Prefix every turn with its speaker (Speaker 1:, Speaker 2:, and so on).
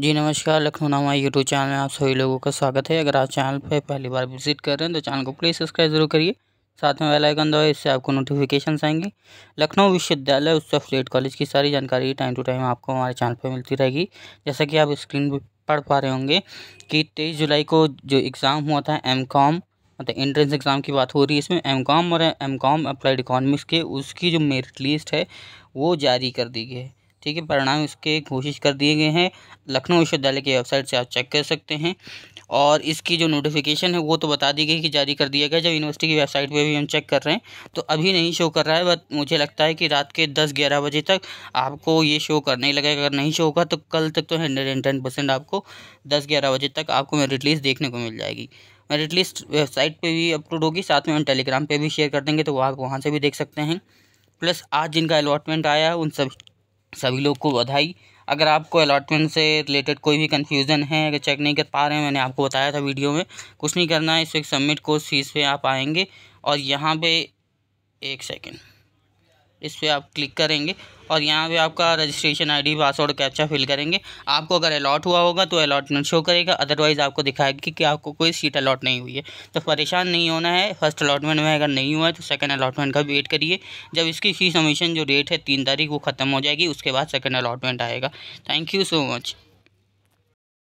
Speaker 1: जी नमस्कार लखनऊ नामा YouTube channel में आप सभी लोगों का स्वागत है अगर आप चैनल पर पहली बार विजिट कर रहे हैं तो चैनल को प्लीज़ सब्सक्राइब जरूर करिए साथ में बेल आइकन दबाए इससे आपको नोटिफिकेशन आएंगे लखनऊ विश्वविद्यालय उत्सव स्टेट कॉलेज की सारी जानकारी टाइम टू टाइम आपको हमारे चैनल पर मिलती रहेगी जैसा कि आप स्क्रीन पर पढ़ पा रहे होंगे कि तेईस जुलाई को जो एग्ज़ाम हुआ था एम मतलब एंट्रेंस एग्ज़ाम की बात हो रही है इसमें एम और एम कॉम अप्लाइड इकोनॉमिक्स के उसकी जो मेरिट लिस्ट है वो जारी कर दी गई है ठीक है परिणाम इसके घोषित कर दिए गए हैं लखनऊ विश्वविद्यालय की वेबसाइट से आप चेक कर सकते हैं और इसकी जो नोटिफिकेशन है वो तो बता दी गई कि जारी कर दिया गया जब यूनिवर्सिटी की वेबसाइट पे भी हम चेक कर रहे हैं तो अभी नहीं शो कर रहा है बट मुझे लगता है कि रात के दस ग्यारह बजे तक आपको ये शो करने लगेगा अगर नहीं शो होगा तो कल तक तो हंड्रेड एंड टेन परसेंट आपको दस ग्यारह बजे तक आपको मेरिट लिस्ट देखने को मिल जाएगी मेरिट लिस्ट वेबसाइट पर भी अपलोड होगी साथ में हम टेलीग्राम पर भी शेयर कर देंगे तो आप वहाँ से भी देख सकते हैं प्लस आज जिनका अलॉटमेंट आया उन सब सभी लोग को बधाई अगर आपको अलॉटमेंट से रिलेटेड कोई भी कन्फ्यूज़न है अगर चेक नहीं कर पा रहे हैं मैंने आपको बताया था वीडियो में कुछ नहीं करना है इस सबमिट कोर्स फीस पे आप आएंगे और यहाँ पे एक सेकेंड इस पर आप क्लिक करेंगे और यहाँ पे आपका registration ID password captcha fill करेंगे आपको अगर अलॉट हुआ होगा तो अलॉटमेंट शो करेगा अदरवाइज़ आपको दिखाएगा कि, कि आपको कोई सीट अलॉट नहीं हुई है तो परेशान नहीं होना है फर्स्ट अलॉटमेंट में अगर नहीं हुआ है तो सेकंड अलॉटमेंट का वेट करिए जब इसकी फ़ीस कमीशन जो डेट है तीन तारीख वो ख़त्म हो जाएगी उसके बाद सेकेंड अलॉटमेंट आएगा थैंक यू सो मच